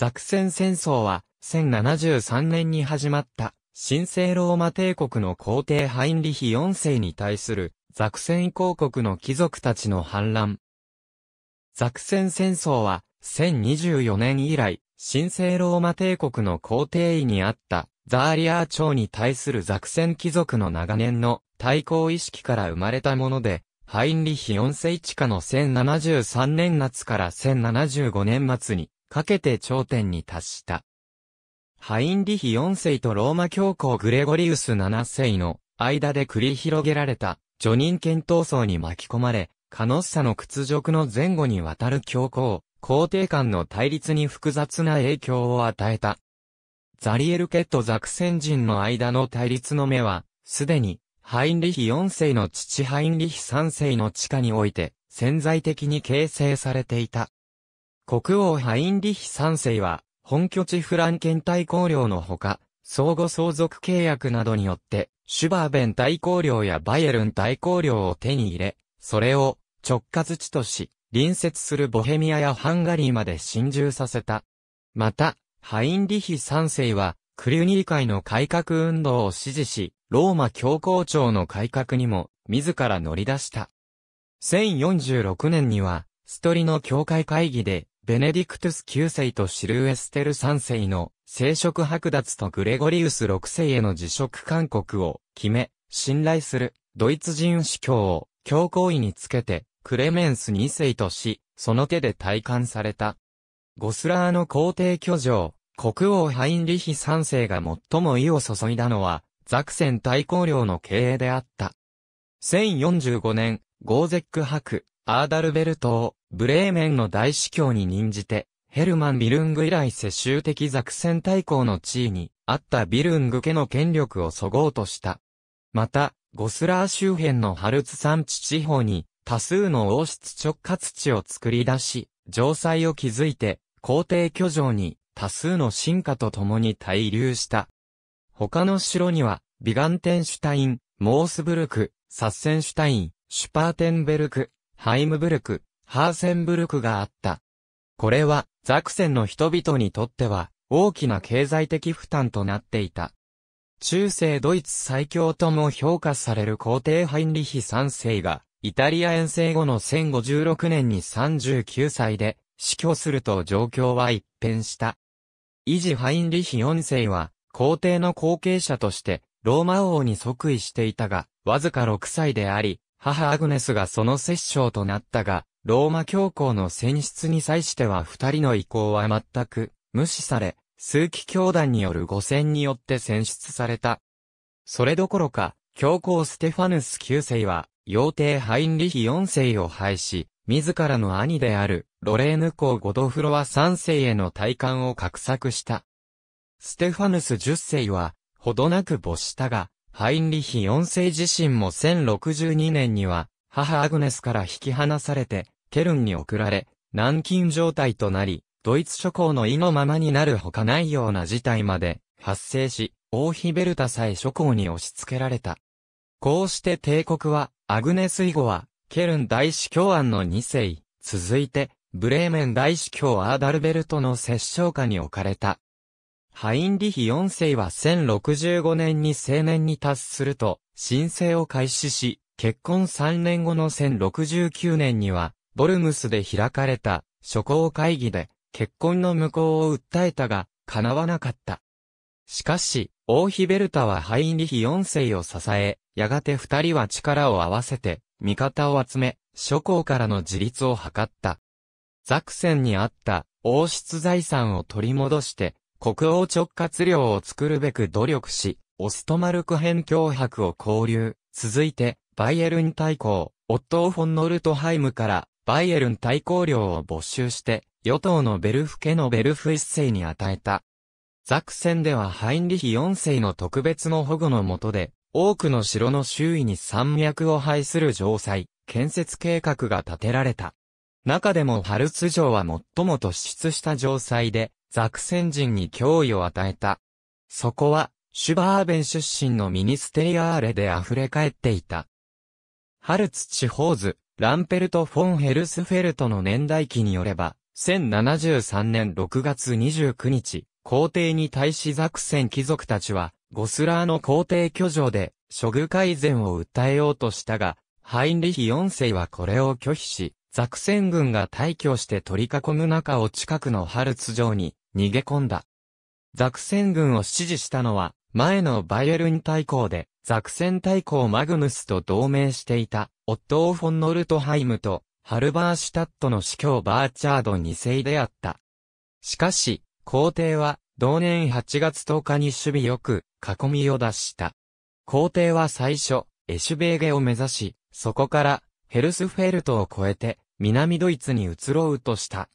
ザクセン戦争は、1073年に始まった、神聖ローマ帝国の皇帝ハインリヒ4世に対する、ザクセン公国の貴族たちの反乱。ザクセン戦争は、1024年以来、神聖ローマ帝国の皇帝位にあった、ザーリアー朝に対するザクセン貴族の長年の対抗意識から生まれたもので、ハインリヒ4世地下の1073年夏から1075年末に、かけて頂点に達した。ハインリヒ4世とローマ教皇グレゴリウス7世の間で繰り広げられた叙任権闘争に巻き込まれ、カノッサの屈辱の前後にわたる教皇、皇帝間の対立に複雑な影響を与えた。ザリエルケットザクセン人の間の対立の目は、すでに、ハインリヒ4世の父ハインリヒ3世の地下において、潜在的に形成されていた。国王ハインリヒ3世は、本拠地フランケン大公領のほか、相互相続契約などによって、シュバーベン大公領やバイエルン大公領を手に入れ、それを直轄地とし、隣接するボヘミアやハンガリーまで侵入させた。また、ハインリヒ3世は、クリュニー会の改革運動を支持し、ローマ教皇庁の改革にも、自ら乗り出した。1046年には、ストリの教会会議で、ベネディクトゥス9世とシルエステル3世の聖職剥奪とグレゴリウス6世への辞職勧告を決め、信頼するドイツ人司教を教皇位につけてクレメンス2世とし、その手で退官された。ゴスラーの皇帝居城、国王ハインリヒ3世が最も意を注いだのは、ザクセン大公領の経営であった。1045年、ゴーゼック伯、アーダルベルトを、ブレーメンの大司教に任じて、ヘルマン・ビルング以来世襲的ザクセン大公の地位に、あったビルング家の権力をそごうとした。また、ゴスラー周辺のハルツ山地地方に、多数の王室直轄地を作り出し、城塞を築いて、皇帝居城に、多数の進化と共に滞留した。他の城には、ビガンテンシュタイン、モースブルク、サッセンシュタイン、シュパーテンベルク、ハイムブルク、ハーセンブルクがあった。これは、ザクセンの人々にとっては、大きな経済的負担となっていた。中世ドイツ最強とも評価される皇帝ハインリヒ3世が、イタリア遠征後の1056年に39歳で死去すると状況は一変した。維持ハインリヒ4世は皇帝の後継者としてローマ王に即位していたが、わずか6歳であり、母アグネスがその摂政となったが、ローマ教皇の選出に際しては二人の意向は全く無視され、数奇教団による誤選によって選出された。それどころか、教皇ステファヌス9世は、妖帝ハインリヒ4世を廃し、自らの兄である、ロレーヌ公ゴドフロワ3世への退官を画策した。ステファヌス10世は、ほどなく没したが、ハインリヒ4世自身も1062年には、母アグネスから引き離されて、ケルンに送られ、軟禁状態となり、ドイツ諸侯の意のままになるほかないような事態まで発生し、王妃ベルタさえ諸侯に押し付けられた。こうして帝国は、アグネス以後は、ケルン大司教案の2世、続いて、ブレーメン大司教アーダルベルトの摂政下に置かれた。ハインリヒ4世は1065年に青年に達すると、申請を開始し、結婚3年後の1069年には、ボルムスで開かれた、諸行会議で、結婚の無効を訴えたが、叶わなかった。しかし、王妃ベルタはハインリヒ4世を支え、やがて二人は力を合わせて、味方を集め、諸行からの自立を図った。ザクセンにあった王室財産を取り戻して、国王直轄領を作るべく努力し、オストマルク編脅迫を交流。続いて、バイエルン大公、オットー・フォン・ノルトハイムから、バイエルン大公領を没収して、与党のベルフ家のベルフ一世に与えた。ザクセンではハインリヒ4世の特別の保護の下で、多くの城の周囲に山脈を排する城塞、建設計画が立てられた。中でもハルツ城は最も突出した城塞で、ザクセン人に脅威を与えた。そこは、シュバーベン出身のミニステリアーレで溢れ返っていた。ハルツ地方図、ランペルト・フォン・ヘルスフェルトの年代記によれば、1073年6月29日、皇帝に対しザクセン貴族たちは、ゴスラーの皇帝居城で、処遇改善を訴えようとしたが、ハインリヒ4世はこれを拒否し、ザクセン軍が退去して取り囲む中を近くのハルツ城に逃げ込んだ。ザクセン軍を指示したのは、前のバイエルン大公で、ザクセン大公マグヌスと同盟していた、オットー・フォンノルトハイムと、ハルバーシュタットの司教バーチャード2世であった。しかし、皇帝は、同年8月10日に守備よく、囲みを出した。皇帝は最初、エシュベーゲを目指し、そこから、ヘルスフェルトを越えて、南ドイツに移ろうとした。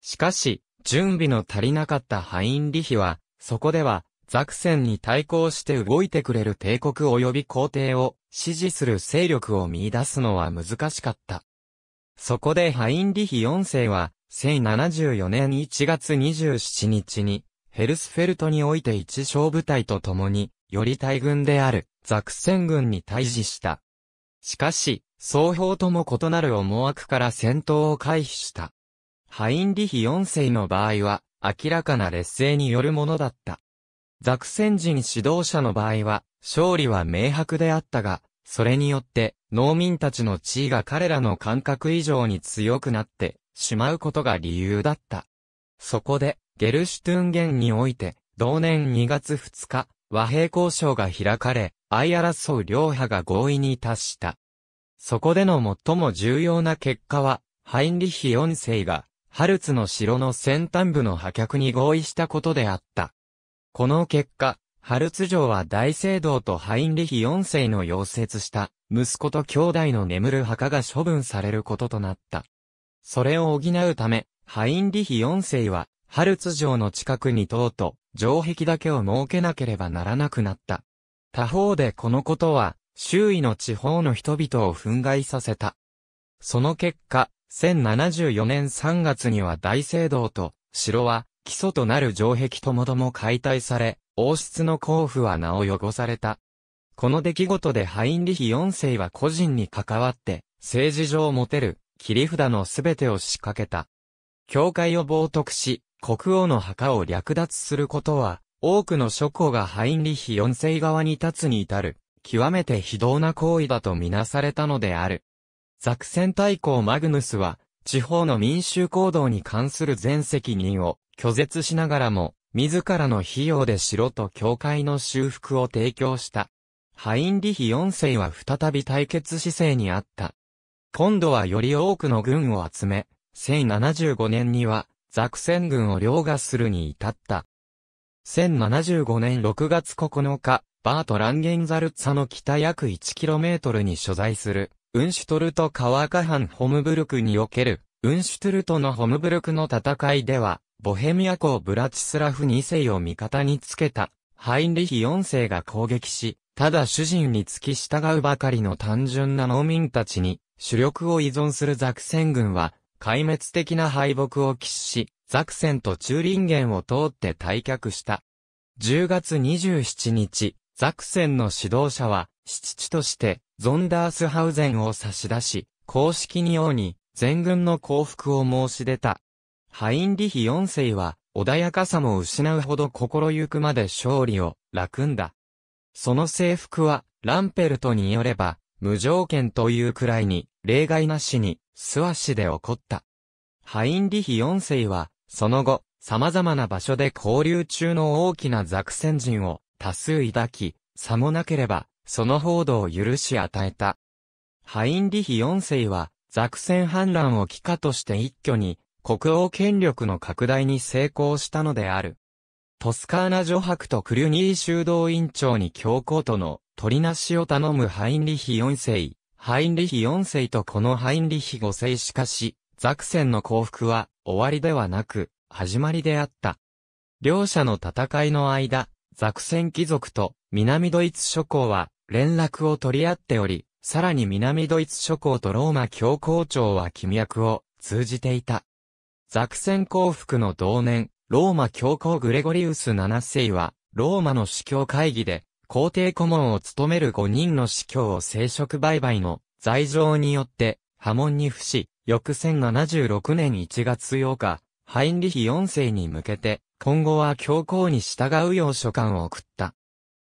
しかし、準備の足りなかったハインリヒは、そこでは、ザクセンに対抗して動いてくれる帝国及び皇帝を支持する勢力を見出すのは難しかった。そこでハインリヒ4世は、1074年1月27日に、ヘルスフェルトにおいて一小部隊と共に、より大軍である、ザクセン軍に対峙した。しかし、双方とも異なる思惑から戦闘を回避した。ハインリヒ4世の場合は、明らかな劣勢によるものだった。ザクセン人指導者の場合は、勝利は明白であったが、それによって、農民たちの地位が彼らの感覚以上に強くなって、しまうことが理由だった。そこで、ゲルシュトゥンゲンにおいて、同年2月2日、和平交渉が開かれ、相争う両派が合意に達した。そこでの最も重要な結果は、ハインリヒ4世がハルツの城の先端部の破却に合意したことであった。この結果、ハルツ城は大聖堂とハインリヒ4世の溶接した息子と兄弟の眠る墓が処分されることとなった。それを補うため、ハインリヒ4世は、ハルツ城の近くに塔と城壁だけを設けなければならなくなった。他方でこのことは、周囲の地方の人々を憤慨させた。その結果、1074年3月には大聖堂と城は基礎となる城壁ともども解体され、王室の甲府は名を汚された。この出来事でハインリヒ4世は個人に関わって、政治上持てる切り札のすべてを仕掛けた。教会を冒涜し、国王の墓を略奪することは、多くの諸侯がハインリヒ4世側に立つに至る、極めて非道な行為だとみなされたのである。ザクセン大公マグヌスは、地方の民衆行動に関する全責任を拒絶しながらも、自らの費用で城と教会の修復を提供した。ハインリヒ4世は再び対決姿勢にあった。今度はより多くの軍を集め、1075年には、ザクセン軍を凌駕するに至った。1075年6月9日、バートランゲンザルツァの北約 1km に所在する、ウンシュトルト川河藩ホムブルクにおける、ウンシュトルトのホムブルクの戦いでは、ボヘミア公ブラチスラフ2世を味方につけた、ハインリヒ4世が攻撃し、ただ主人に付き従うばかりの単純な農民たちに、主力を依存するザクセン軍は、壊滅的な敗北を喫し、ザクセンとチューリンゲンを通って退却した。10月27日、ザクセンの指導者は、七地として、ゾンダースハウゼンを差し出し、公式に王に、全軍の降伏を申し出た。ハインリヒ4世は、穏やかさも失うほど心ゆくまで勝利を、楽んだ。その征服は、ランペルトによれば、無条件というくらいに、例外なしに、素足で起こった。ハインリヒ4世は、その後、様々な場所で交流中の大きなザクセン人を多数抱き、さもなければ、その報道を許し与えた。ハインリヒ4世は、ザクセン反乱を帰化として一挙に、国王権力の拡大に成功したのである。トスカーナ女伯とクリュニー修道院長に教皇との取りなしを頼むハインリヒ4世。ハインリヒ4世とこのハインリヒ5世しかし、ザクセンの降伏は終わりではなく、始まりであった。両者の戦いの間、ザクセン貴族と南ドイツ諸侯は連絡を取り合っており、さらに南ドイツ諸侯とローマ教皇庁は君役を通じていた。ザクセン降伏の同年、ローマ教皇グレゴリウス7世は、ローマの司教会議で、皇帝顧問を務める5人の司教を聖職売買の罪状によって、破門に付し、翌1076年1月8日、ハインリヒ4世に向けて、今後は教皇に従うよう書簡を送った。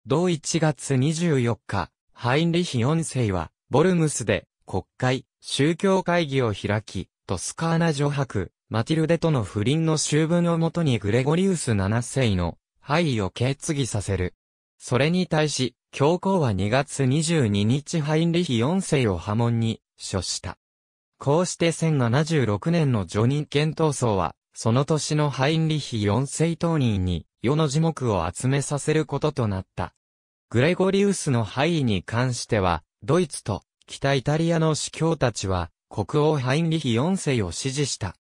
同1月24日、ハインリヒ4世は、ボルムスで、国会、宗教会議を開き、トスカーナ女白マティルデとの不倫の終文をもとにグレゴリウス7世の、敗位を継議させる。それに対し、教皇は2月22日ハインリヒ4世を破門に、処した。こうして1076年のジョニン権闘争は、その年のハインリヒ4世当人に、世の樹木を集めさせることとなった。グレゴリウスの敗囲に関しては、ドイツと北イタリアの司教たちは、国王ハインリヒ4世を支持した。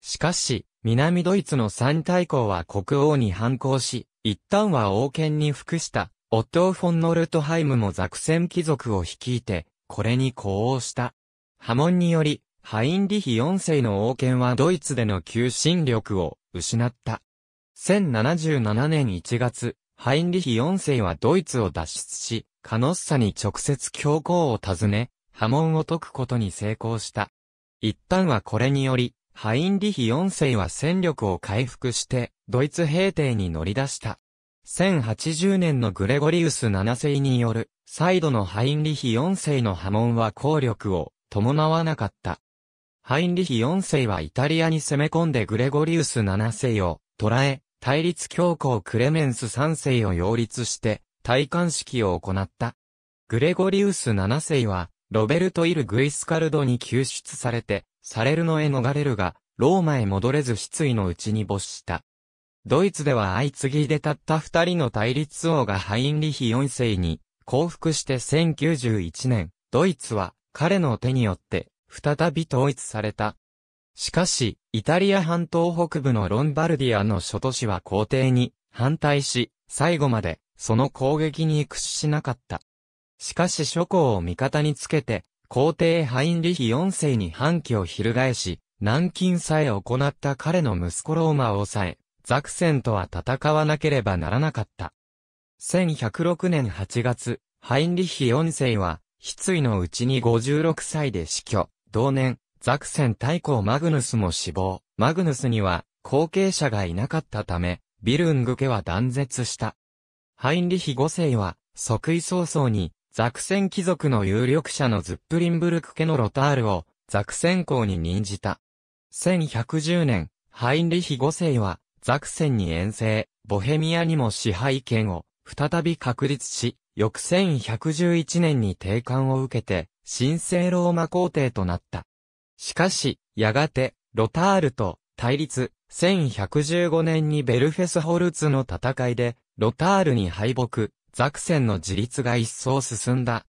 しかし、南ドイツの三大公は国王に反抗し、一旦は王権に服した、オットー・フォン・ノルトハイムもザクセン貴族を率いて、これに呼応した。波紋により、ハインリヒ4世の王権はドイツでの求心力を失った。1077年1月、ハインリヒ4世はドイツを脱出し、カノッサに直接教皇を訪ね、波紋を解くことに成功した。一旦はこれにより、ハインリヒ4世は戦力を回復して、ドイツ兵艇に乗り出した。1080年のグレゴリウス7世による、再度のハインリヒ4世の波紋は効力を伴わなかった。ハインリヒ4世はイタリアに攻め込んでグレゴリウス7世を捕らえ、対立教皇クレメンス3世を擁立して、戴冠式を行った。グレゴリウス7世は、ロベルト・イル・グイスカルドに救出されて、サレルノへ逃れるが、ローマへ戻れず失意のうちに没した。ドイツでは相次ぎでたった二人の対立王がハインリヒ4世に降伏して1091年、ドイツは彼の手によって再び統一された。しかし、イタリア半島北部のロンバルディアの諸都市は皇帝に反対し、最後までその攻撃に屈しなかった。しかし諸侯を味方につけて、皇帝ハインリヒ4世に反旗を翻し、軟禁さえ行った彼の息子ローマを抑え、ザクセンとは戦わなければならなかった。1106年8月、ハインリヒ4世は、失意のうちに56歳で死去、同年、ザクセン大公マグヌスも死亡。マグヌスには後継者がいなかったため、ビルング家は断絶した。ハインリヒ5世は、即位早々に、ザクセン貴族の有力者のズップリンブルク家のロタールを、ザクセン公に任じた。1110年、ハインリヒ5世は、ザクセンに遠征、ボヘミアにも支配権を、再び確立し、翌1111年に定冠を受けて、神聖ローマ皇帝となった。しかし、やがて、ロタールと対立、1115年にベルフェスホルツの戦いで、ロタールに敗北、ザクセンの自立が一層進んだ。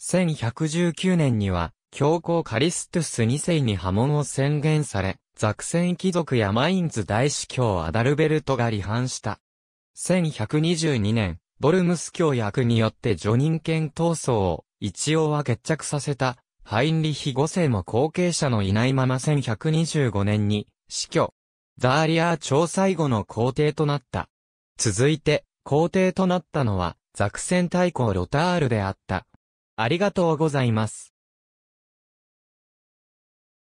1119年には、教皇カリストゥス2世に波紋を宣言され、ザクセン貴族やマインズ大司教アダルベルトが離反した。1122年、ボルムス教役によって除人権闘争を一応は決着させたハインリヒ5世も後継者のいないまま1125年に死去。ザーリアー朝最後の皇帝となった。続いて、皇帝となったのは、ザクセン大公ロタールであった。ありがとうございます。